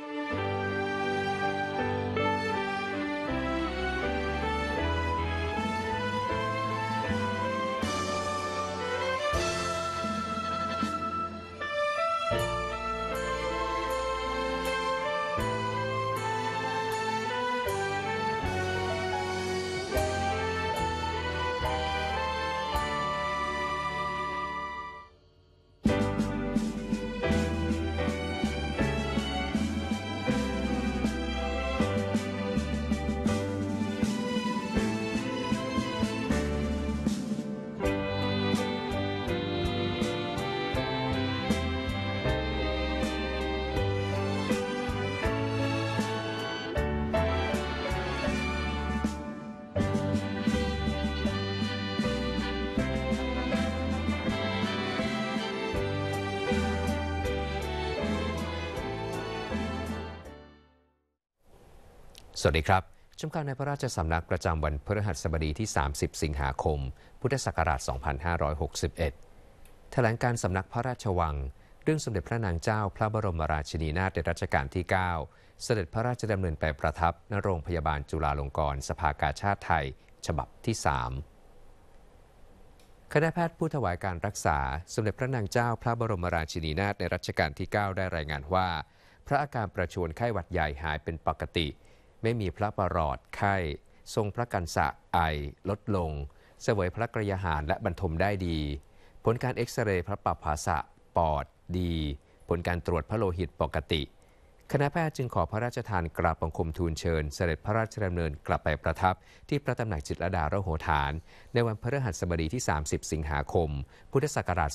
Thank you. สวัสดีครับ ชมข่าวในพระราชสำนักประจำวันพฤหัสบดีที่ 30 สิงหาคม พุทธศักราช 2561 แถลงการสำนักพระราชวัง เรื่องสมเด็จพระนางเจ้าพระบรมราชินีนาถในรัชกาลที่9สเสด็จพระราชดำเนินไปประทับณโรงพยาบาลจุฬาลงกรณ์สภากาชาติไทย ฉบับที่ 3 คณะแพทย์ผู้ถวายการรักษา สมเด็จพระนางเจ้าพระบรมราชินีนาถในรัชกาลที่ 9 ได้รายงานว่า พระอาการประชวรไข้หวัดใหญ่หายเป็นปกติไม่มีพระประหลอดไข้ ทรงพระกันสะไอ ลดลง เสวยพระกระยาหาร และบรรทมได้ดี ผลการเอ็กซเรย์พระปรับภาษะปอดดี ผลการตรวจพระโลหิตปกติ คณะแพทย์จึงขอพระราชทานกราบบังคมทูลเชิญ เสด็จพระราชดำเนินกลับไปประทับที่พระตำหนักจิตรดารโหฐาน ในวันพฤหัสบดีที่ 30 สิงหาคมพุทธศักราช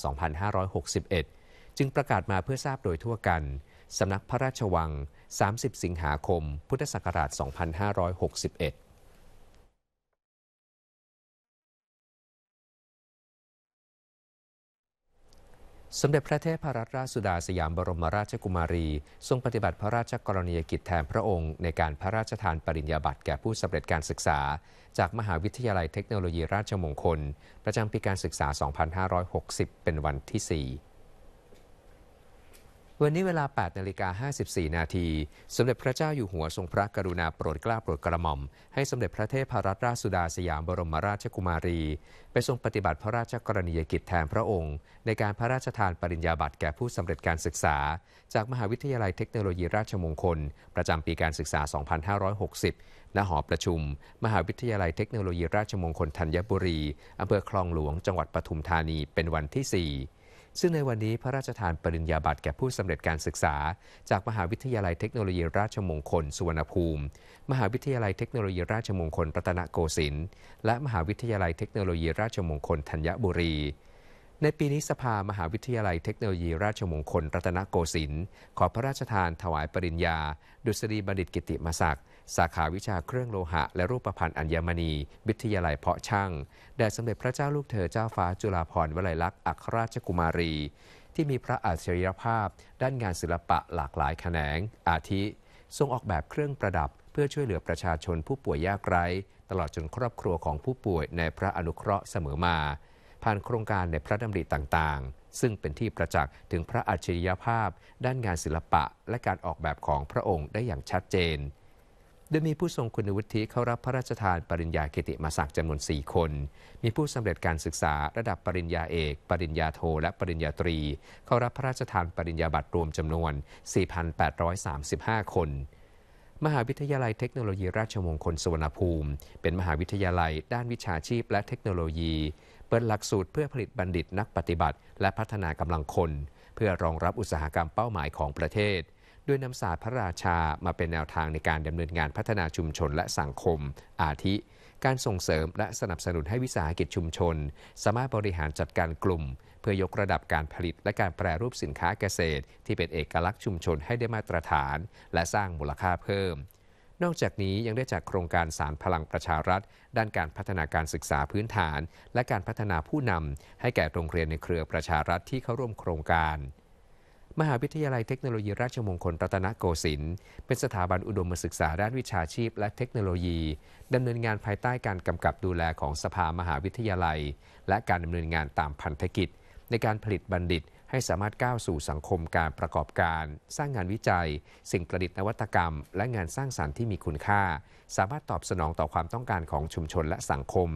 2561 จึงประกาศมาเพื่อทราบโดยทั่วกันสำนักพระราชวัง30 สิงหาคม พุทธศักราช2561สมเด็จพระเทพรัตนราชสุดาสยามบรมราชกุมารี ทรงปฏิบัติพระราชกรณียกิจแทนพระองค์ในการพระราชทานปริญญาบัตรแก่ผู้สำเร็จการศึกษา จากมหาวิทยาลัยเทคโนโลยีราชมงคล ประจำปีการศึกษา 2560 เป็นวันที่ 4วันนี้เวลา8นาฬิกา54 นาที สมเด็จพระเจ้าอยู่หัวทรงพระกรุณาโปรดเกล้าโปรดกระหม่อม ให้สมเด็จพระเทพรัตนราชสุดาสยามบรมราชกุมารี ไปทรงปฏิบัติพระราชกรณียกิจแทนพระองค์ ในการพระราชทานปริญญาบัตรแก่ผู้สำเร็จการศึกษา จากมหาวิทยาลัยเทคโนโลยีราชมงคลประจำปีการศึกษา 2560 ณ หอประชุม มหาวิทยาลัยเทคโนโลยีราชมงคลธัญบุรีอำเภอคลองหลวง จังหวัดปทุมธานี เป็นวันที่ 4ซึ่งในวันนี้พระราชทานปริญญาบัตรแก่ผู้สำเร็จการศึกษา จากมหาวิทยาลัยเทคโนโลยีราชมงคลสุวรรณภูมิ มหาวิทยาลัยเทคโนโลยีราชมงคลรัตนโกสินทร์และมหาวิทยาลัยเทคโนโลยีราชมงคล ธัญบุรี ในปีนี้สภามหาวิทยาลัยเทคโนโลยีราชมงคล รัตนโกสินทร์ขอพระราชทานถวายปริญญาดุษฎีบัณฑิตกิติมศักดิ์สาขาวิชาเครื่องโลหะ และรูปพันธ์อัญมณี วิทยาลัยเพาะช่างแด่สมเด็จพระเจ้าลูกเธอเจ้าฟ้าจุฬาภรณ์วลัยลักษณ์อัครราชกุมารี ที่มีพระอัจฉริยภาพ ด้านงานศิลปะหลากหลายแขนง อาทิ ทรงออกแบบเครื่องประดับเพื่อช่วยเหลือประชาชนผู้ป่วยยากไร้ ตลอดจนครอบครัวของผู้ป่วยในพระอนุเคราะห์เสมอมา ผ่านโครงการในพระดำริต่างๆ ซึ่งเป็นที่ประจักษ์ถึงพระอัจฉริยภาพด้านงานศิลปะและการออกแบบของพระองค์ได้อย่างชัดเจนดยมีผู้ทรงคุณวุฒิเข้ารับพระราชทานปริญญาเกติมาศักดิ์จำนวน 4 คน มีผู้สำเร็จการศึกษาระดับปริญญาเอก ปริญญาโท และปริญญาตรี เข้ารับพระราชทานปริญญาบัตรรวมจำนวน 4,835 คน มหาวิทยาลัยเทคโนโลยีราชมงคลสุวรรณภูมิ เป็นมหาวิทยาลัย ด้านวิชาชีพและเทคโนโลยี เปิดหลักสูตรเพื่อผลิตบัณฑิตนักปฏิบัติ และพัฒนากำลังคน เพื่อรองรับอุตสาหกรรมเป้าหมายของประเทศโดยนำศาสตร์พระราชามาเป็นแนวทางในการดำเนินงานพัฒนาชุมชนและสังคม อาทิ การส่งเสริมและสนับสนุนให้วิสาหกิจชุมชน สามารถบริหารจัดการกลุ่ม เพื่อยกระดับการผลิตและการแปรรูปสินค้าเกษตร ที่เป็นเอกลักษณ์ชุมชนให้ได้มาตรฐาน และสร้างมูลค่าเพิ่ม นอกจากนี้ยังได้จัดโครงการสารพลังประชารัฐ ด้านการพัฒนาการศึกษาพื้นฐาน และการพัฒนาผู้นำให้แก่โรงเรียนในเครือประชารัฐที่เข้าร่วมโครงการมหาวิทยาลัยเทคโนโลยีราชมงคลรัตนโกสินทร์เป็นสถาบันอุดมศึกษาด้านวิชาชีพและเทคโนโลยีดำเนินงานภายใต้การกำกับดูแลของสภามหาวิทยาลัย และการดำเนินงานตามพันธกิจ ในการผลิตบัณฑิตให้สามารถก้าวสู่สังคมการประกอบการ สร้างงานวิจัย สิ่งประดิษฐ์นวัตกรรม และงานสร้างสารรค์ที่มีคุณค่า สามารถตอบสนองต่อความต้องการของชุมชนและสังคม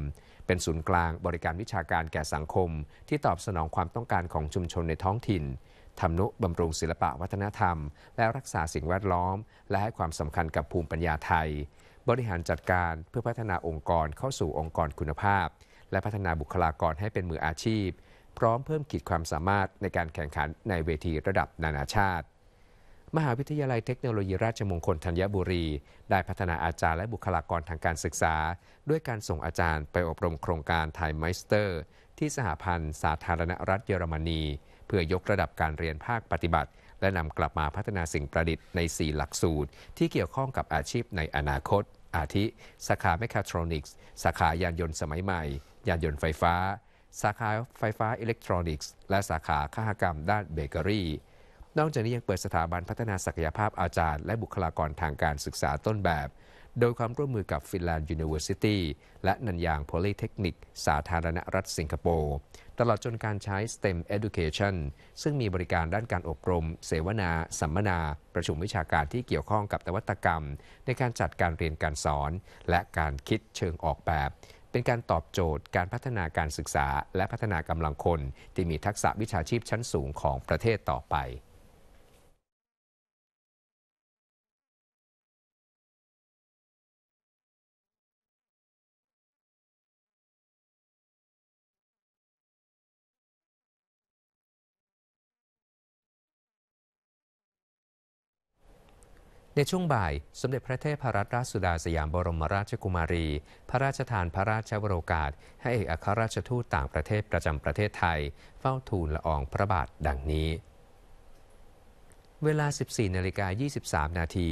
เป็นศูนย์กลางบริการวิชาการแก่สังคม ที่ตอบสนองความต้องการของชุมชนในท้องถิ่นทำนุบำรุงศิลปะวัฒนธรรม และรักษาสิ่งแวดล้อม และให้ความสำคัญกับภูมิปัญญาไทย บริหารจัดการเพื่อพัฒนาองค์กรเข้าสู่องค์กรคุณภาพ และพัฒนาบุคลากรให้เป็นมืออาชีพ พร้อมเพิ่มขีดความสามารถในการแข่งขันในเวทีระดับนานาชาติ มหาวิทยาลัยเทคโนโลยีราชมงคลธัญบุรีได้พัฒนาอาจารย์และบุคลากรทางการศึกษา ด้วยการส่งอาจารย์ไปอบรมโครงการไทม์สเตอร์ที่สหพันธ์สาธารณรัฐเยอรมนีพื่อยกระดับการเรียนภาคปฏิบัติ และนำกลับมาพัฒนาสิ่งประดิษฐ์ใน 4 หลักสูตร ที่เกี่ยวข้องกับอาชีพในอนาคต อาทิ สาขาแมคคาทรอนิกส์สาขายานยนต์สมัยใหม่ ยานยนต์ไฟฟ้า สาขาไฟฟ้าอิเล็กทรอนิกส์ และสาขาข้ากรรมด้านเบเกอรี่ นอกจากนี้ยังเปิดสถาบันพัฒนาศักยภาพอาจารย์ และบุคลากรทางการศึกษาต้นแบบ โดยความร่วมมือกับฟินแลนด์ยูนิเวอร์ซิตี้และนันยางโพลีเทคนิคสาธารณรัฐสิงคโปร์ตลอดจนการใช้ STEM Education ซึ่งมีบริการด้านการอบรม เสวนา สัมมนา ประชุมวิชาการที่เกี่ยวข้องกับนวัตกรรม ในการจัดการเรียนการสอน และการคิดเชิงออกแบบ เป็นการตอบโจทย์การพัฒนาการศึกษาและพัฒนากำลังคนที่มีทักษะวิชาชีพชั้นสูงของประเทศต่อไปในช่วงบ่ายสมเด็จพระเทพรัตนราชสุดาสยามบรมราชกุมารี พระราชทานพระราชวโรกาสให้เอกอัครราชทูตต่างประเทศประจำประเทศไทย เฝ้าทูลละอองพระบาทดังนี้ เวลา 14 นาฬิกา 23 นาที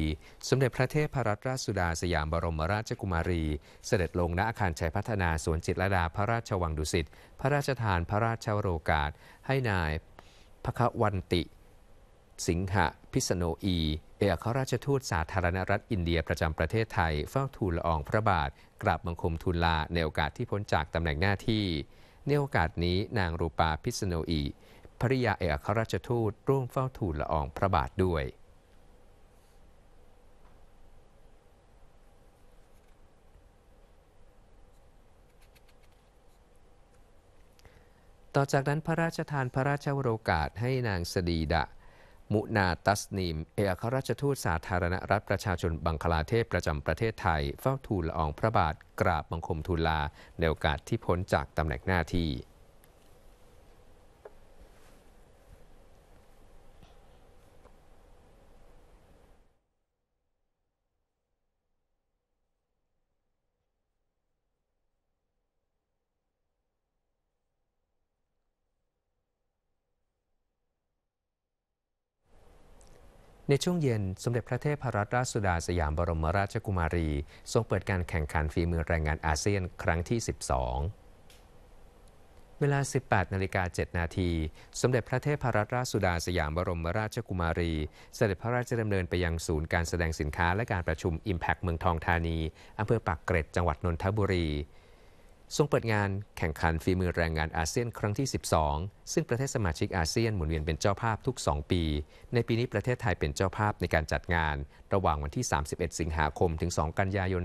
สมเด็จพระเทพรัตนราชสุดาสยามบรมราชกุมารี เสด็จลงณอาคารชัยพัฒนาสวนจิตรดาพระราชวังดุสิตพระราชทานพระราชวโรกาสให้นายพระวันติสิงหะพิษณุอี เอกราชทูตสาธารณรัฐอินเดียประจำประเทศไทยเฝ้าทูลละอองพระบาท กราบบังคม ทูลลา ในโอกาส ที่พ้นจากตำแหน่งหน้าที่ ในโอกาสนี้นางรูปาพิษณุอีภริยาเอกราชทูตร่วมเฝ้าทูลละอองพระบาทด้วย ต่อจากนั้นพระราชทานพระราชวโรกาสให้นางสดีดะมุนาตัสนีมเอกอัครราชทูตสาธารณรัฐประชาชนบังคลาเทศประจำประเทศไทย เฝ้าทูลละอองพระบาทกราบบังคมทูลลาในโอกาสที่พ้นจากตำแหน่งหน้าที่ในช่วงเย็นสมเด็จพระเทพรัตนราชสุดาสยามบรมราชกุมารี ทรงเปิดการแข่งขันฝีมือแรงงานอาเซียนครั้งที่ 12 เวลา 18นาฬิกา7นาทีสมเด็จพระเทพรัตนราชสุดาสยามบรมราชกุมารีเสด็จพระราชดำเนินไปยังศูนย์การแสดงสินค้าและการประชุม Impact เมืองทองธานีอำเภอปากเกร็ดจังหวัดนนทบุรีทรงเปิดงานแข่งขันฝีมือแรงงานอาเซียนครั้งที่ 12 ซึ่งประเทศสมาชิกอาเซียนหมุนเวียนเป็นเจ้าภาพทุก 2 ปี ในปีนี้ประเทศไทยเป็นเจ้าภาพในการจัดงาน ระหว่างวันที่ 31 สิงหาคมถึง 2 กันยายน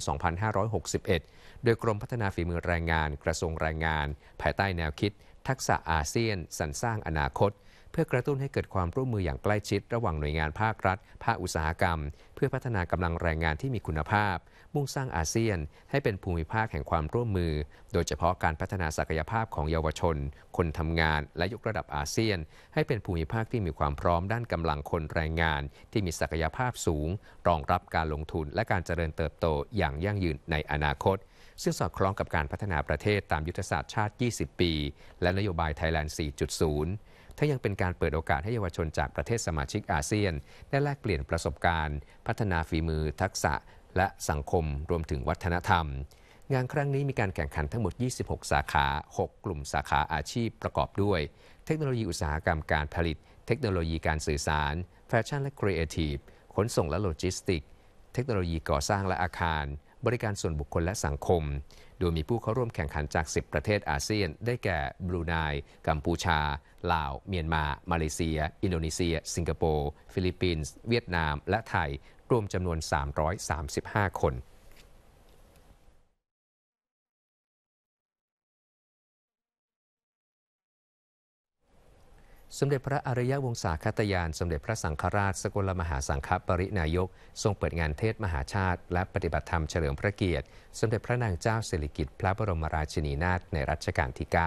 2561 โดยกรมพัฒนาฝีมือแรงงานกระทรวงแรงงาน ภายใต้แนวคิด ทักษะอาเซียนสรรสร้างอนาคต เพื่อกระตุ้นให้เกิดความร่วมมืออย่างใกล้ชิดระหว่างหน่วยงานภาครัฐภาคอุตสาหกรรม เพื่อพัฒนากำลังแรงงานที่มีคุณภาพมุ่งสร้างอาเซียนให้เป็นภูมิภาคแห่งความร่วมมือ โดยเฉพาะการพัฒนาศักยภาพของเยาวชน คนทำงาน และยกระดับอาเซียน ให้เป็นภูมิภาคที่มีความพร้อมด้านกำลังคนแรงงานที่มีศักยภาพสูง รองรับการลงทุน และการเจริญเติบโต อย่างยั่งยืนในอนาคต ซึ่งสอดคล้องกับการพัฒนาประเทศตามยุทธศาสตร์ชาติ 20 ปี และนโยบายไทยแลนด์4.0ถ้ายังเป็นการเปิดโอกาสให้เยาวชนจากประเทศสมาชิกอาเซียนได้แลกเปลี่ยนประสบการณ์ พัฒนาฝีมือทักษะและสังคมรวมถึงวัฒนธรรม งานครั้งนี้มีการแข่งขันทั้งหมด 26 สาขา 6 กลุ่มสาขาอาชีพประกอบด้วย เทคโนโลยีอุตสาหกรรมการผลิต เทคโนโลยีการสื่อสาร แฟชั่นและครีเอทีฟขนส่งและโลจิสติก เทคโนโลยีก่อสร้างและอาคาร บริการส่วนบุคคลและสังคม โดยมีผู้เข้าร่วมแข่งขันจาก 10 ประเทศอาเซียน ได้แก่บรูไนกัมพูชาลาว เมียนมา มาเลเซีย อินโดนีเซียสิงคโปร์ฟิลิปปินส์เวียดนาม และไทยรวมจำนวน 335 คน สมเด็จพระอริยวงศาคตยาน สมเด็จพระสังฆราช สกลมหาสังฆปรินายก ทรงเปิดงานเทศมหาชาติและปฏิบัติธรรมเฉลิมพระเกียรติ สมเด็จพระนางเจ้าสิริกิติ์พระบรมราชินีนาถในรัชกาลที่ 9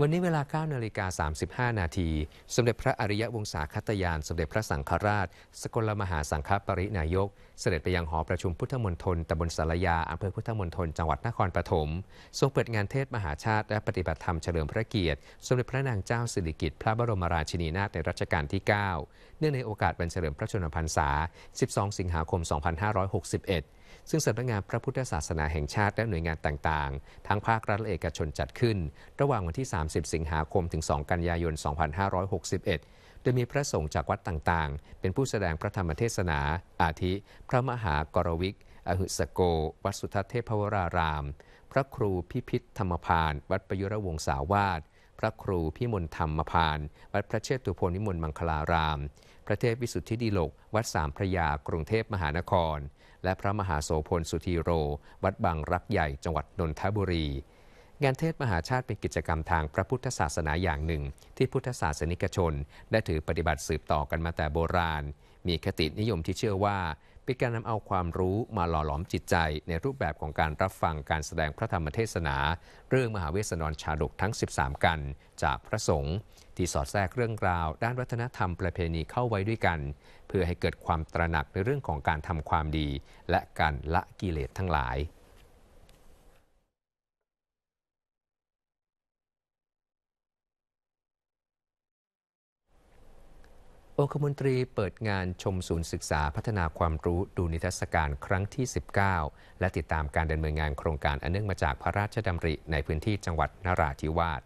วันนี้เวลา9นาฬิกา35 นาที สมเด็จพระอริยวงศาคตยาน สมเด็จพระสังฆราช สกลมหาสังฆปรินายก เสด็จไปยังหอประชุมพุทธมณฑลตำบลสารยาอำเภอพุทธมณฑลจังหวัดนครปฐมทรงเปิดงานเทศมหาชาติและปฏิบัติธรรมเฉลิมพระเกียรติ สมเด็จพระนางเจ้าสิริกิติ์พระบรมราชินีนาถในรัชกาลที่ 9 เนื่องในโอกาสวันเฉลิมพระชนมพรรษา 12สิงหาคม2561ซึ่งสำนักงานพระพุทธศาสนาแห่งชาติและหน่วยงานต่าง ๆ ทั้งภาครัฐและเอกชนจัดขึ้น ระหว่างวันที่ 30 สิงหาคมถึง 2 กันยายน 2561 โดยมีพระสงฆ์จากวัดต่างๆ เป็นผู้แสดงพระธรรมเทศนา อาทิ พระมหากรวิกอหุสโก วัดสุทัศเทพวราราม พระครูพิพิธธรรมพาน วัดประยุรวงศาวาส พระครูพิมลธรรมพาน วัดพระเชตุพนวิมลมังคลารามพระเทพวิสุทธิดีโลก วัดสามพระยากรุงเทพมหานครและพระมหาโสพลสุธีโร วัดบางรักใหญ่จังหวัด นนทบุรี งานเทศมหาชาติเป็นกิจกรรมทางพระพุทธศาสนาอย่างหนึ่ง ที่พุทธศาสนิกชน ได้ถือปฏิบัติสืบต่อกันมาแต่โบราณ มีคตินิยมที่เชื่อว่า เป็นการนำเอาความรู้มาหล่อหลอมจิตใจในรูปแบบของการรับฟังการแสดงพระธรรมเทศนา เรื่องมหาเวสนรชาดกทั้ง 13 กันจากพระสงฆ์ที่สอดแทรกเรื่องราว ด้านวัฒนธรรมประเพณีเข้าไว้ด้วยกันพื่อให้เกิดความตระหนักในเรื่องของการทำความดี และการละกิเลสทั้งหลาย องคมนตรีเปิดงานชมศูนย์ศึกษาพัฒนาความรู้ดูนิทรรศการครั้งที่ 19 และติดตามการดำเนินงานโครงการอันเนื่องมาจากพระราชดำริในพื้นที่จังหวัดนราธิวาส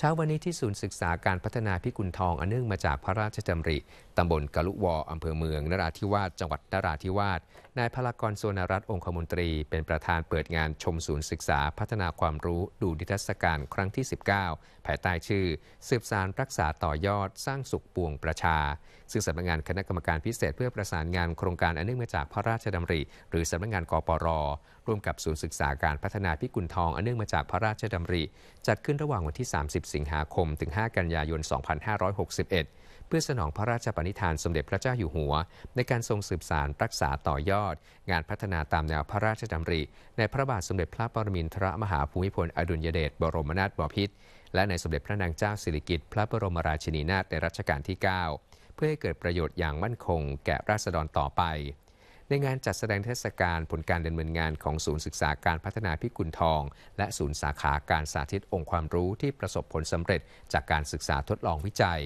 เช้าวันนี้ที่ศูนย์ศึกษาการพัฒนาพิกุลทองอันเนื่องมาจากพระราชดำริตำบลกะลุวออำเภอเมือง นราธิวาสจังหวัดนราธิวาสนายพลากรโซนรัตองคมนตรี เป็นประธานเปิดงานชมศูนย์ศึกษาพัฒนาความรู้ดูดิทัศการ ครั้งที่ 19ภายใต้ชื่อ สืบสารรักษาต่อยอด สร้างสุขปวงประชา ซึ่งสำนักงงานคณะกรรมการพิเศษ เพื่อประสานงานโครงการอันเนื่องมาจากพระราชดำริ หรือสำนักงงานกปร ร่วมกับศูนย์ศึกษาการพัฒนาพิกุลทองอันเนื่องมาจากพระราชดำริ จัดขึ้นระหว่างวันที่ 30 สิงหาคม ถึง 5กันยายน2561เพื่อสนองพระราชปณิธานสมเด็จพระเจ้าอยู่หัว ในการทรงสืบสารรักษาต่อยอดอดงานพัฒนาตามแนวพระราชดำริในพระบาทสมเด็จพระปรมินทรมหาภูมิพล อดุลยเดชบรมนาถบพิตรและในสมเด็จพระนางเจ้าสิริกิติ์พระบรมราชินีนาถในรัชกาลที่ 9 เพื่อให้เกิดประโยชน์อย่างมั่นคงแก่ราษฎรต่อไป ในงานจัดแสดงเทศกาลผลการดำเนินงานของศูนย์ศึกษาการพัฒนาพิกุลทอง และศูนย์สาขาการสาธิตองค์ความรู้ที่ประสบผลสำเร็จจากการศึกษาทดลองวิจัย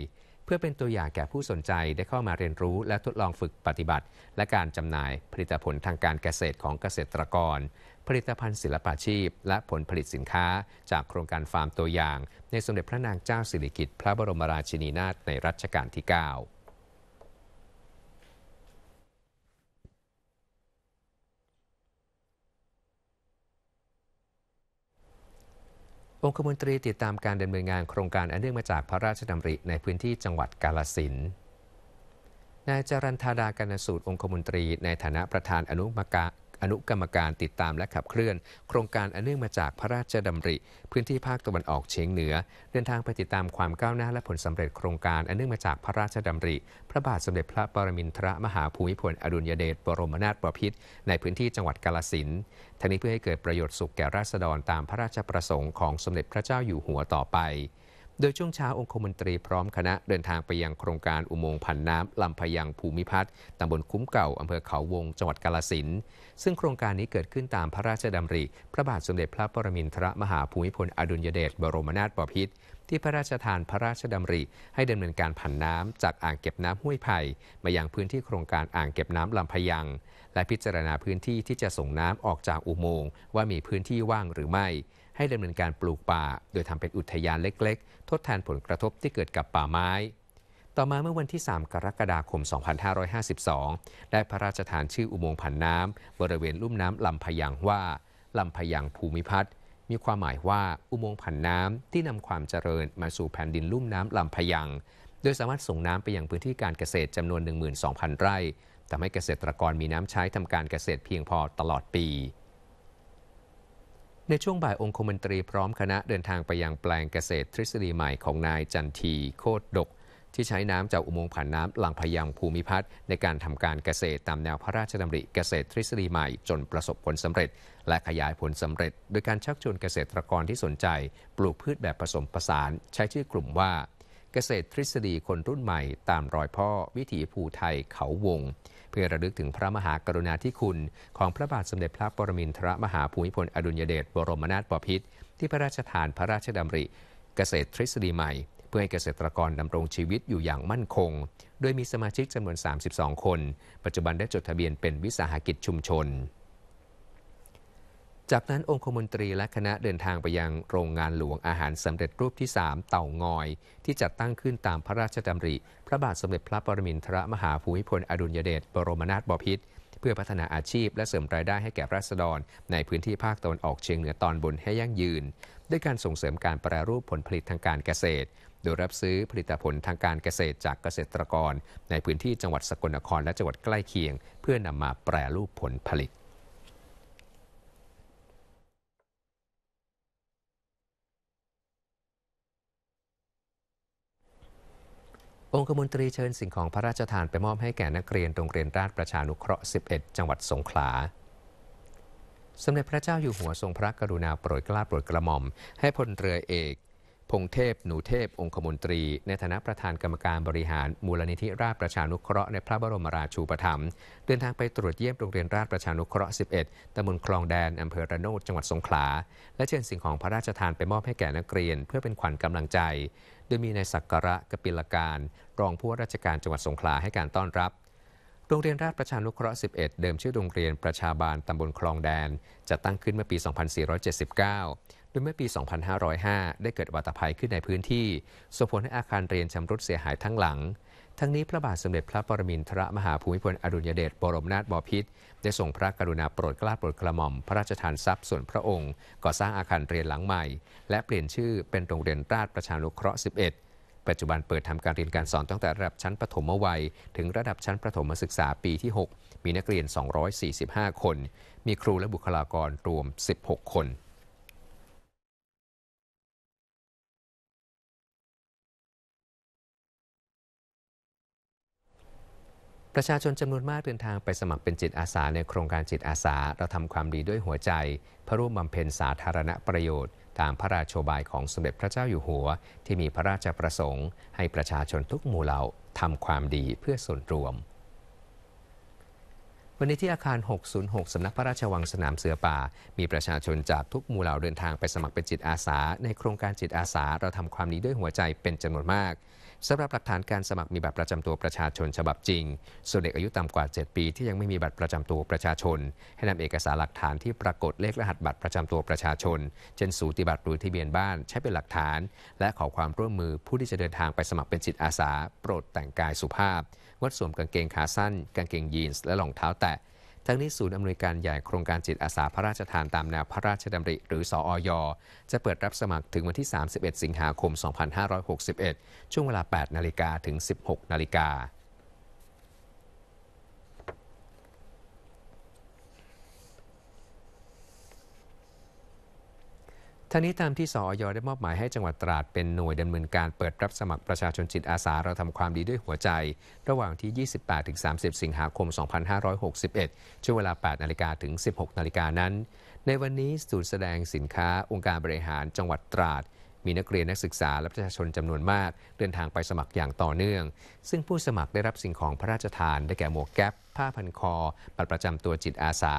พื่อเป็นตัวอย่างแก่ผู้สนใจได้เข้ามาเรียนรู้และทดลองฝึกปฏิบัติ และการจำหน่ายผลิตผลทางการเกษตรของเกษตรกร ผลิตภัณฑ์ศิลปาชีพและผลผลิตสินค้าจากโครงการฟาร์มตัวอย่าง ในสมเด็จพระนางเจ้าสิริกิติ์พระบรมราชินีนาถในรัชกาลที่ 9องคมนตรีติดตามการดำเนินงานโครงการอันเนื่องมาจากพระราชดำริ ในพื้นที่จังหวัดกาลสินนายจรันธาดากานสูตรองคมนตรีในฐานะประธานอนุมกาอนุกรรมการติดตามและขับเคลื่อนโครงการอันเนื่องมาจากพระราชดำริพื้นที่ภาคตะวันออกเฉียงเหนือเดินทางไปติดตามความก้าวหน้าและผลสำเร็จโครงการอันเนื่องมาจากพระราชดำริพระบาทสมเด็จพระปรมินทรมหาภูมิพลอดุลยเดชบรมนาถบพิตรในพื้นที่จังหวัดกาลสินทั้งนี้เพื่อให้เกิดประโยชน์สุขแก่ราษฎรตามพระราชประสงค์ของสมเด็จพระเจ้าอยู่หัวต่อไปโดยช่วงเช้าองคมนตรีพร้อมคณะเดินทางไปยังโครงการอุโมงค์พันน้ำลำพยังภูมิพัฒน์ตำบลคุ้มเก่าอำเภอเขาวงจังหวัดกาลสินซึ่งโครงการนี้เกิดขึ้นตามพระราชดำริ พระบาทสมเด็จพระปรมินทรมหาภูมิพลอดุลยเดชบรมนาถบพิตรที่พระราชทานพระราชดำริให้ดำเนินการผันน้ำจากอ่างเก็บน้ำห้วยไผ่มายังพื้นที่โครงการอ่างเก็บน้ำลำพยัง และพิจารณาพื้นที่ที่จะส่งน้ำออกจากอุโมงค์ ว่ามีพื้นที่ว่างหรือไม่ให้ดำเนินการปลูกป่า โดยทำเป็นอุทยานเล็กๆ ทดแทนผลกระทบที่เกิดกับป่าไม้ ต่อมาเมื่อวันที่ 3 กรกฎาคม 2552 ได้พระราชทานชื่ออุโมงค์ผันน้ำ บริเวณลุ่มน้ำลำพยังว่า ลำพยังภูมิพัฒน์มีความหมายว่าอุโมงค์ผันน้ำที่นำความเจริญมาสู่แผ่นดินลุ่มน้ำลำพยัง โดยสามารถส่งน้ำไปยังพื้นที่การเกษตรจำนวน 12,000 ไร่ ทำให้เกษตรกรมีน้ำใช้ทำการเกษตรเพียงพอตลอดปีในช่วงบ่ายองคมนตรีพร้อมคณะเดินทางไปยังแปลงเกษตรทฤษฎีใหม่ของนายจันทีโคตรดก ที่ใช้น้ำจากอุโมงค์ผ่านน้ำหลังพยังภูมิพัฒน์ ในการทำการเกษตรตามแนวพระราชดำริ เกษตรทฤษฎีใหม่จนประสบผลสำเร็จ และขยายผลสำเร็จ โดยการชักชวนเกษตรกรที่สนใจ ปลูกพืชแบบผสมผสาน ใช้ชื่อกลุ่มว่า เกษตรทฤษฎีคนรุ่นใหม่ ตามรอยพ่อวิถีภูไทยเขาวงเพื่อระลึกถึงพระมหากรุณาธิคุณของพระบาทสมเด็จพระปรมินทรมหาภูมิพล อดุลยเดชบรมนาถบพิตรที่พระราชทานพระราชดำริ เกษตรทฤษฎีใหม่ เพื่อให้เกษตรกรดำรงชีวิตอยู่อย่างมั่นคงโดยมีสมาชิกจำนวน 32 คน ปัจจุบันได้จดทะเบียนเป็นวิสาหกิจชุมชนจากนั้นองคมนตรีและคณะเดินทางไปยังโรงงานหลวงอาหารสำเร็จรูปที่3เต่างอย ที่จัดตั้งขึ้นตามพระราชดำริ พระบาทสมเด็จพระปรมินทรมหาภูมิพล อดุลยเดชบรมนาถบพิตรเพื่อพัฒนาอาชีพและเสริมรายได้ให้แก่ราษฎร ในพื้นที่ภาคตะวันออกเฉียงเหนือตอนบนให้ยั่งยืน ด้วยการส่งเสริมการแปรรูปผลผลิตทางการเกษตร โดยรับซื้อผลิตผลทางการเกษตรจากเกษตรกร ในพื้นที่จังหวัดสกลนครและจังหวัดใกล้เคียง เพื่อนำมาแปรรูปผลผลิตองคมนตรีเชิญสิ่งของพระราชทานไปมอบให้แก่นักเรียนโรงเรียนราชประชานุเคราะห์ 11 จังหวัดสงขลาสมเด็จพระเจ้าอยู่หัวทรงพระกรุณาโปรดเกล้าโปรดกระหม่อมให้พลเรือเอกพงเทพ หนูเทพ องคมนตรี ในฐานะประธานกรรมการบริหารมูลนิธิราชประชานุเคราะห์ในพระบรมราชูปถัมภ์ เดินทางไปตรวจเยี่ยมโรงเรียนราชประชานุเคราะห์11 ตำบลคลองแดน อำเภอระโนดจังหวัดสงขลา และเชิญสิ่งของพระราชทานไปมอบให้แก่นักเรียน เพื่อเป็นขวัญกำลังใจ โดยมีนายสักกระกปิลการ รองผู้ว่าราชการจังหวัดสงขลาให้การต้อนรับ โรงเรียนราชประชานุเคราะห์11 เดิมชื่อโรงเรียนประชาบาลตำบลคลองแดนจะตั้งขึ้นเมื่อปี 2479โดยเมื่อปี 2505 ได้เกิดวัตภัยขึ้นในพื้นที่ ส่งผลให้อาคารเรียนชำรุดเสียหายทั้งหลัง ทั้งนี้พระบาทสมเด็จพระปรมินทรมหาภูมิพลอดุลยเดชบรมนาถบพิตรได้ส่งพระกรุณาโปรดเกล้าโปรดกระหม่อม พระราชทานทรัพย์ส่วนพระองค์ ก่อสร้างอาคารเรียนหลังใหม่ และเปลี่ยนชื่อเป็นโรงเรียนราชประชานุเคราะห์ 11 ปัจจุบันเปิดทำการเรียนการสอนตั้งแต่ระดับชั้นประถมวัย ถึงระดับชั้นประถมศึกษาปีที่ 6 มีนักเรียน 245 คน มีครูและบุคลากรรวม 16 คนประชาชนจำนวนมากเดินทางไปสมัครเป็นจิตอาสาในโครงการจิตอาสา เราทำความดีด้วยหัวใจ พระร่วมบำเพ็ญสาธารณประโยชน์ ตามพระราชบายของสมเด็จพระเจ้าอยู่หัวที่มีพระราชประสงค์ให้ประชาชนทุกหมู่เหล่าทำความดีเพื่อส่วนรวม วันนี้ที่อาคาร 606 สำนักพระราชวังสนามเสือป่า มีประชาชนจากทุกหมู่เหล่าเดินทางไปสมัครเป็นจิตอาสาในโครงการจิตอาสาเราทำความดีด้วยหัวใจเป็นจำนวนมากสำหรับหลักฐานการสมัครมีบัตรประจำตัวประชาชนฉบับจริง ส่วนเด็กอายุต่ำกว่า 7 ปี ที่ยังไม่มีบัตรประจำตัวประชาชน ให้นำเอกสารหลักฐานที่ปรากฏเลขรหัสบัตรประจำตัวประชาชน เช่น สูติบัตรหรือทะเบียนบ้านใช้เป็นหลักฐาน และขอความร่วมมือผู้ที่จะเดินทางไปสมัครเป็นจิตอาสา โปรดแต่งกายสุภาพงดสวมกางเกงขาสั้น กางเกงยีนส์ และรองเท้าแตะทั้งนี้ ศูนย์อำนวยการใหญ่โครงการจิตอาสาพระราชทานตามแนวพระราชดำริหรือสออย จะเปิดรับสมัครถึงวันที่ 31 สิงหาคม 2561 ช่วงเวลา 8นาฬิกาถึง 16นาฬิกาท่างนี้ตามที่สอยได้มอบหมายให้จังหวัดตราดเป็นหน่วยดำเนินการเปิดรับสมัครประชาชนจิตอาสาเราทำความดีด้วยหัวใจ ระหว่างที่ 28-30 สิงหาคม 2561 ช่วงเวลา8นาฬิกาถึง 16นาฬิกานั้น ในวันนี้ศูนย์แสดงสินค้าองค์การบริหารจังหวัดตราดมีนักเรียนนักศึกษา และประชาชนจำนวนมาก เดินทางไปสมัครอย่างต่อเนื่อง ซึ่งผู้สมัครได้รับสิ่งของพระราชทาน ได้แก่หมวกแก๊ปผ้าพันคอบัตรประจำตัวจิตอาสา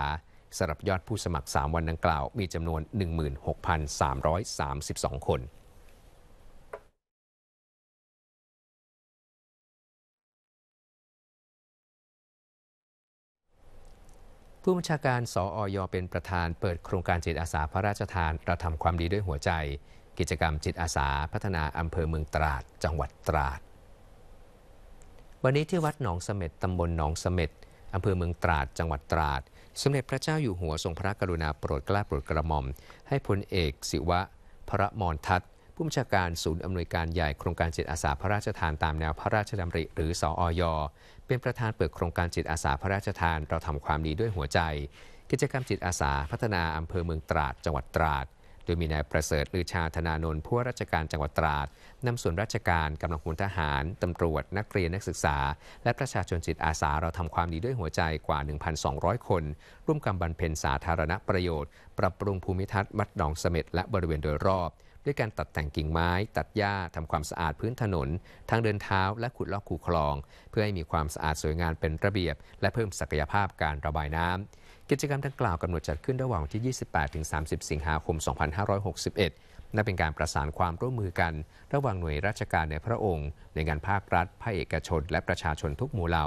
สำหรับยอดผู้สมัคร 3 วันดังกล่าวมีจำนวน 16,332 คน ผู้บัญชาการสออยเป็นประธานเปิดโครงการจิตอาสาพระราชทานเราทำความดีด้วยหัวใจ กิจกรรมจิตอาสาพัฒนาอำเภอเมืองตราดจังหวัดตราด วันนี้ที่วัดหนองเสม็ดตำบลหนองเสม็ดอำเภอเมืองตราดจังหวัดตราดสมเด็จพระเจ้าอยู่หัวทรงพระกรุณาโปรดเกล้าโปรดกระหม่อม ให้พลเอก ศิวะ พระมรทัตผู้บัญชาการศูนย์อำนวยการใหญ่โครงการจิตอาสาพระราชทานตามแนวพระราชดำริหรือสออยเป็นประธานเปิดโครงการจิตอาสาพระราชทานเราทำความดีด้วยหัวใจ กิจกรรมจิตอาสาพัฒนาอำเภอเมืองตราดจังหวัดตราดโดยมีนายประเสริฐลือชาธนานนท์ผู้ราชการจังหวัดตราดนำส่วนราชการกำลังพลทหารตำรวจนักเรียนนักศึกษา และประชาชนจิตอาสาเราทำความดีด้วยหัวใจกว่า 1,200 คนร่วมกันบรรเพ็ญสาธารณประโยชน์ ปรับปรุงภูมิทัศน์วัดหนองเสม็ดและบริเวณโดยรอบ ด้วยการตัดแต่งกิ่งไม้ ตัดหญ้าทำความสะอาดพื้นถนนทางเดินเท้าและขุดลอกคูคลอง เพื่อให้มีความสะอาดสวยงามเป็นระเบียบ และเพิ่มศักยภาพการระบายน้ำกิจกรรมดังกล่าวกำหนดจัดขึ้นระหว่างวันที่ 28-30 สิงหาคม 2561นับเป็นการประสานความร่วมมือกันระหว่างหน่วยราชการในพระองค์ ในงานภาครัฐ ภาคเอกชน และประชาชนทุกหมู่เหล่า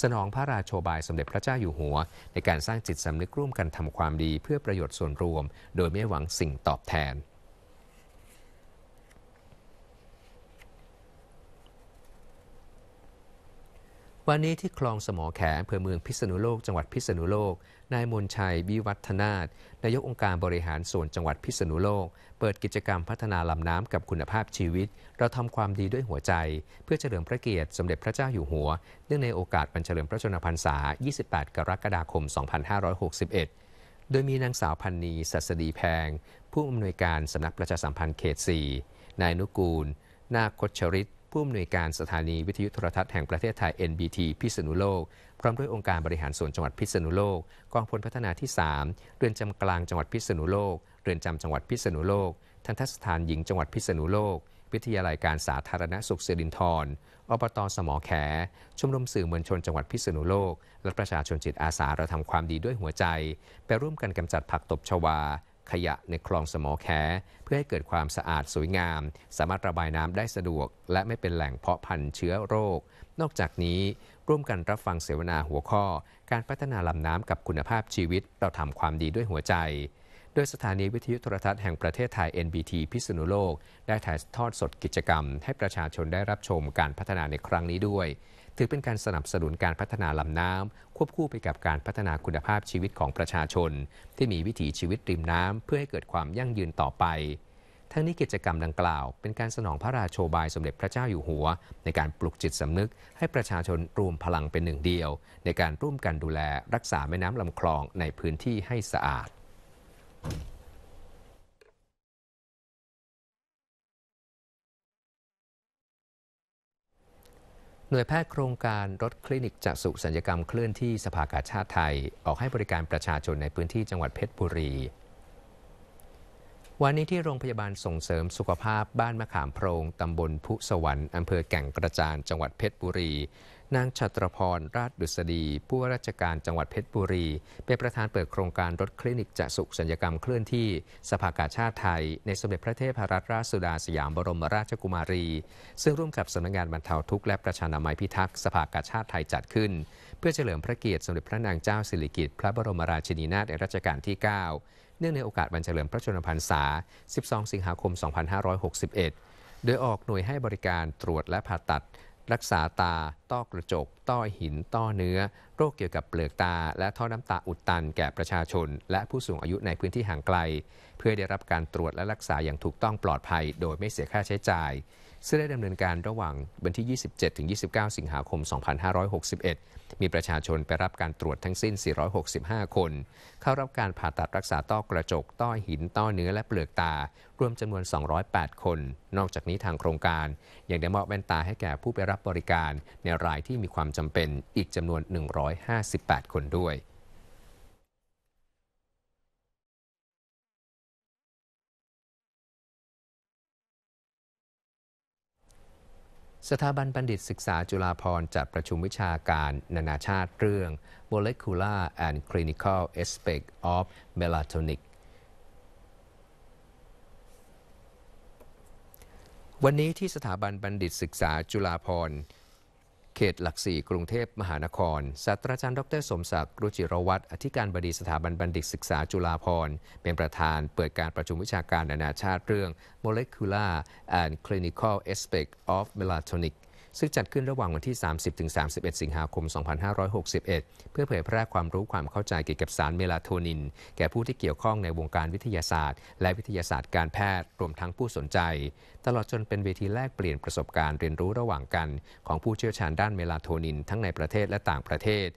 สนองพระราโชบายสมเด็จพระเจ้าอยู่หัว ในการสร้างจิตสำนึกร่วมกันทำความดีเพื่อประโยชน์ส่วนรวม โดยไม่หวังสิ่งตอบแทน วันนี้ที่คลองสมอแขอำเภอเมืองพิษณุโลก จังหวัดพิษณุโลกนายมนชัยวิวัฒนาธนายกองค์การบริหารส่วนจังหวัดพิษณุโลก เปิดกิจกรรมพัฒนาลำน้ำกับคุณภาพชีวิต เราทำความดีด้วยหัวใจ เพื่อเฉลิมพระเกียรติ สมเด็จพระเจ้าอยู่หัวเนื่องในโอกาสบรนเฉลิมพระชนมพรรษา 28 กรกฎาคม 2561 โดยมีนางสาวพันนีสัสดีแพง ผู้อำนวยการสำนักประชาสัมพันธ์เขต4นายนุกูล นาคชริตผู้อำนวยการสถานีวิทยุโทรทัศน์แห่งประเทศไทย NBT พิษณุโลกพร้อมด้วยองค์การบริหารส่วนจังหวัดพิษณุโลก กองพลพัฒนาที่ 3 เรือนจำกลางจังหวัดพิษณุโลกเรือนจำจังหวัดพิษณุโลก ทันทสถานหญิงจังหวัดพิษณุโลก วิทยาลัยการสาธารณสุขสรินทรอบตสมอแขชมรมสื่อมวลชนจังหวัดพิษณุโลก และประชาชนจิตอาสาเราทำความดีด้วยหัวใจ ไปร่วมกันกำจัดผักตบชวาขยะในคลองสมอแคเพื่อให้เกิดความสะอาดสวยงาม สามารถระบายน้ำได้สะดวก และไม่เป็นแหล่งเพาะพันธุ์เชื้อโรค นอกจากนี้ร่วมกันรับฟังเสวนาหัวข้อ การพัฒนาลำน้ำกับคุณภาพชีวิต เราทำความดีด้วยหัวใจ โดยสถานีวิทยุโทรทัศน์แห่งประเทศไทย NBT พิษณุโลกได้ถ่ายทอดสดกิจกรรม ให้ประชาชนได้รับชมการพัฒนาในครั้งนี้ด้วยถือเป็นการสนับสนุนการพัฒนาลำน้ำควบคู่ไปกับการพัฒนาคุณภาพชีวิตของประชาชน ที่มีวิถีชีวิตริมน้ำเพื่อให้เกิดความยั่งยืนต่อไป ทั้งนี้กิจกรรมดังกล่าว เป็นการสนองพระราโชบายสมเด็จพระเจ้าอยู่หัว ในการปลุกจิตสำนึกให้ประชาชนรวมพลังเป็นหนึ่งเดียว ในการร่วมกันดูแลรักษาแม่น้ำลำคลองในพื้นที่ให้สะอาดน่วยแพทย์โครงการรถคลินิกจากสุสัญญกรรมเคลื่อนที่สภากาชาติไทย ออกให้บริการประชาชนในพื้นที่จังหวัดเพชรบุรีวันนี้ที่โรงพยาบาลส่งเสริมสุขภาพบ้านมะขามโพรงตำบลพุสวรรค์อำเภอแก่งกระจานจังหวัดเพชรบุรี นางชัตรพรราชดุษฎีผู้ว่าราชการจังหวัดเพชรบุรี เป็นประธานเปิดโครงการรถคลินิกจะสุขสัญญกรรมเคลื่อนที่สภากาชาติไทยในสมเด็จพระเทพรัตนราชสุดาสยามบรมราชกุมารี ซึ่งร่วมกับสำนักงานบรรเทาทุกข์และประชานามัยพิทักษ์สภากาชาติไทยจัดขึ้น เพื่อเฉลิมพระเกียรติสมเด็จพระนางเจ้าสิริกิติ์พระบรมราชินีนาถในรัชกาลที่ 9เนื่องในโอกาสวันเฉลิมพระชนมพรรษา 12 สิงหาคม 2561 โดยออกหน่วยให้บริการตรวจและผ่าตัด รักษาตา ต้อกระจก ต้อหิน ต้อเนื้อ โรคเกี่ยวกับเปลือกตา และท่อน้ำตาอุดตันแก่ประชาชน และผู้สูงอายุในพื้นที่ห่างไกล เพื่อได้รับการตรวจและรักษาอย่างถูกต้องปลอดภัยโดยไม่เสียค่าใช้จ่ายซึ่งได้ดำเนินการระหว่างวันที่ 27 29 สิงหาคม 2561 มีประชาชนไปรับการตรวจทั้งสิ้น 465 คน เข้ารับการผ่าตัดรักษาต้อกระจก ต้อหิน ต้อเนื้อและเปลือกตารวมจำนวน 208 คน นอกจากนี้ทางโครงการยังได้มอบแว่นตาให้แก่ผู้ไปรับบริการในรายที่มีความจำเป็นอีกจำนวน 158 คนด้วยสถาบันบัณฑิตศึกษาจุฬาภรณ์จัดประชุมวิชาการนานาชาติเรื่อง Molecular and Clinical Aspect of Melatonin วันนี้ที่สถาบันบัณฑิตศึกษาจุฬาภรณ์เขตหลักสี่กรุงเทพมหานครศาสตราจารย์ดรสมศักดิ์รุจิรวัตรอธิการบดีสถาบันบัณฑิตศึกษาจุฬาภรณ์เป็นประธานเปิดการประชุมวิชาการนานาชาติเรื่อง Molecular and Clinical Aspect of Melatonin ซึ่งจัดขึ้นระหว่างวันที่ 30-31 สิงหาคม 2561 เพื่อเผยแพร่ความรู้ความเข้าใจเกี่ยวกับสารเมลาโทนิน แก่ผู้ที่เกี่ยวข้องในวงการวิทยาศาสตร์และวิทยาศาสตร์การแพทย์รวมทั้งผู้สนใจ ตลอดจนเป็นเวทีแลกเปลี่ยนประสบการณ์เรียนรู้ระหว่างกัน ของผู้เชี่ยวชาญด้านเมลาโทนินทั้งในประเทศและต่างประเทศ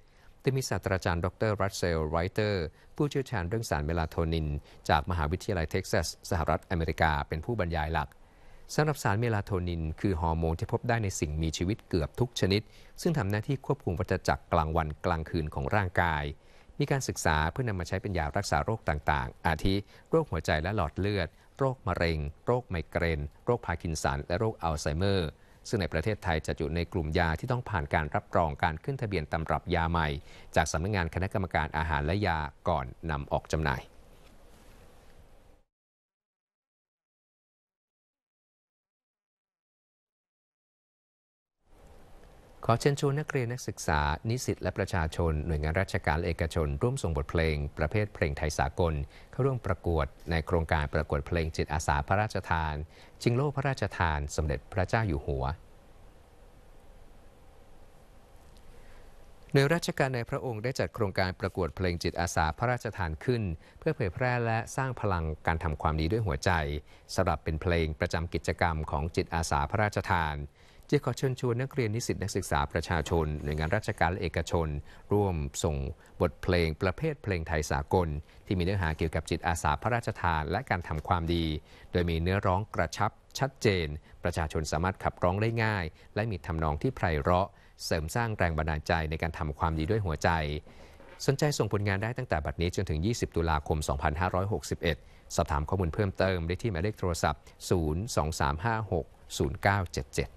จะมีศาสตราจารย์ดรรัสเซลไรเตอร์ผู้เชี่ยวชาญเรื่องสารเมลาโทนิน จากมหาวิทยาลัยเท็กซัสสหรัฐอเมริกาเป็นผู้บรรยายหลักสำหรับสารเมลาโทนินคือฮอร์โมนที่พบได้ในสิ่งมีชีวิตเกือบทุกชนิด ซึ่งทำหน้าที่ควบคุมวัฏจักรกลางวันกลางคืนของร่างกาย มีการศึกษาเพื่อนำมาใช้เป็นยารักษาโรคต่างๆ อาทิโรคหัวใจและหลอดเลือด โรคมะเร็ง โรคไมเกรน โรคพาร์กินสันและโรคอัลไซเมอร์ ซึ่งในประเทศไทยจะอยู่ในกลุ่มยาที่ต้องผ่านการรับรองการขึ้นทะเบียนตำรับยาใหม่ จากสำนักงานคณะกรรมการอาหารและยาก่อนนำออกจำหน่ายขอเชิญชวนนักเรียนนักศึกษานิสิตและประชาชนหน่วยงานราชการเอกชน ร่วมส่งบทเพลงประเภทเพลงไทยสากล เข้าร่วมประกวดในโครงการประกวดเพลงจิตอาสาพระราชทาน จิงโลพระราชทานสมเด็จพระเจ้าอยู่หัวหน่วยราชการในพระองค์ได้จัดโครงการประกวดเพลงจิตอาสาพระราชทานขึ้น เพื่อเผยแพร่และสร้างพลังการทำความดีด้วยหัวใจสำหรับเป็นเพลงประจำกิจกรรมของจิตอาสาพระราชทานจะขอเชิญชวนนักเรียนนิสิตนักศึกษาประชาชนหน่วยงานราชการและเอกชน ร่วม ส่ง บทเพลง ประเภทเพลงไทยสากล ที่มีเนื้อหาเกี่ยวกับจิตอาสาพระราชทานและการทำความดี โดยมีเนื้อร้องกระชับชัดเจน ประชาชนสามารถขับร้องได้ง่าย และมีทำนองที่ไพเราะ เสริมสร้างแรงบันดาลใจในการทำความดีด้วยหัวใจ สนใจส่งผลงานได้ตั้งแต่บัดนี้จนถึง 20ตุลาคม2561สอบถามข้อมูลเพิ่มเติมได้ที่หมายเลขโทรศัพท์ 023560977